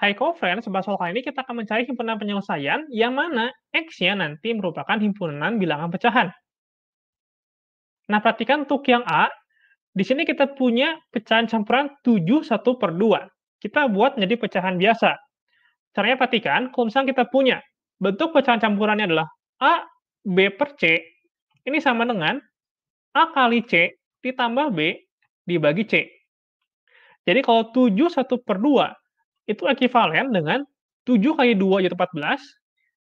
Hai kofren, sebab soal kali ini kita akan mencari himpunan penyelesaian yang mana X-nya nanti merupakan himpunan bilangan pecahan. Nah, perhatikan untuk yang A, di sini kita punya pecahan campuran 7 1 per 2. Kita buat menjadi pecahan biasa. Caranya perhatikan, kalau misalnya kita punya bentuk pecahan campurannya adalah A, B per C, ini sama dengan A kali C ditambah B dibagi C. Jadi kalau 7 1 per 2 itu ekivalen dengan 7 kali 2 yaitu 14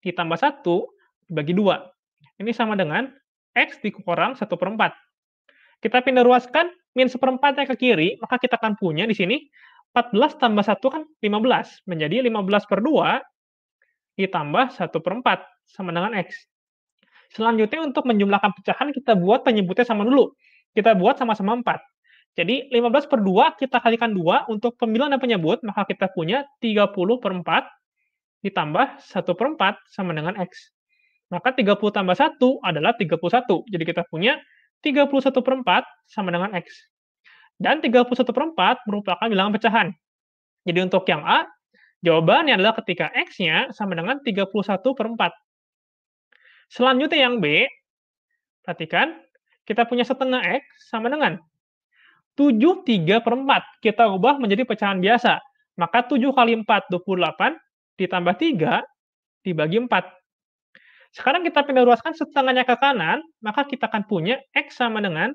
ditambah 1 dibagi 2. Ini sama dengan X dikurang 1 per 4. Kita pindah ruaskan min 1 per 4 ke kiri, maka kita akan punya di sini 14 tambah 1 kan 15, menjadi 15 per 2 ditambah 1 per 4, sama dengan X. Selanjutnya untuk menjumlahkan pecahan, kita buat penyebutnya sama dulu. Kita buat sama-sama 4. Jadi 15 per 2 kita kalikan 2 untuk pemilihan dan penyebut, maka kita punya 30 per 4 ditambah 1 per 4 sama dengan X. Maka 30 tambah 1 adalah 31. Jadi kita punya 31 per 4 sama dengan X. Dan 31 per 4 merupakan bilangan pecahan. Jadi untuk yang A, jawabannya adalah ketika X-nya sama dengan 31 per 4. Selanjutnya yang B, perhatikan, kita punya setengah X sama dengan 7, 3 per 4. Kita ubah menjadi pecahan biasa. Maka 7 kali 4, 28, ditambah 3, dibagi 4. Sekarang kita pindah ruaskan setengahnya ke kanan, maka kita akan punya X sama dengan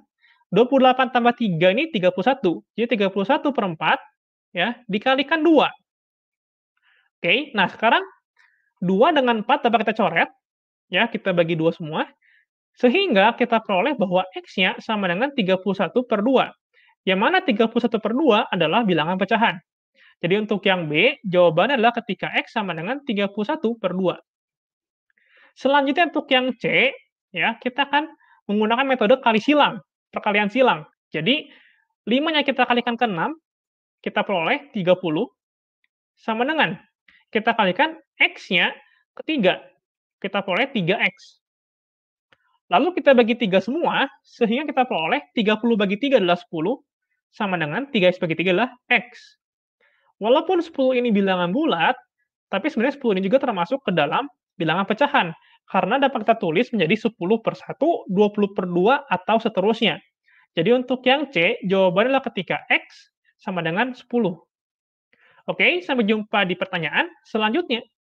28 tambah 3 ini 31. Jadi 31 per 4 ya, dikalikan 2. Oke, nah sekarang 2 dengan 4 dapat kita coret. Ya, kita bagi 2 semua. Sehingga kita peroleh bahwa X-nya sama dengan 31 per 2 yang mana 31 per 2 adalah bilangan pecahan. Jadi untuk yang B, jawabannya adalah ketika X sama dengan 31 per 2. Selanjutnya untuk yang C, ya kita akan menggunakan metode kali silang, perkalian silang. Jadi 5-nya kita kalikan ke 6, kita peroleh 30, sama dengan kita kalikan X-nya ke 3, kita peroleh 3X. Lalu kita bagi 3 semua, sehingga kita peroleh 30 bagi 3 adalah 10, sama dengan 3x bagi 3 adalah x. Walaupun 10 ini bilangan bulat, tapi sebenarnya 10 ini juga termasuk ke dalam bilangan pecahan. Karena dapat kita tulis menjadi 10 per 1, 20 per 2, atau seterusnya. Jadi untuk yang C, jawabannya adalah ketika X sama dengan 10. Oke, sampai jumpa di pertanyaan selanjutnya.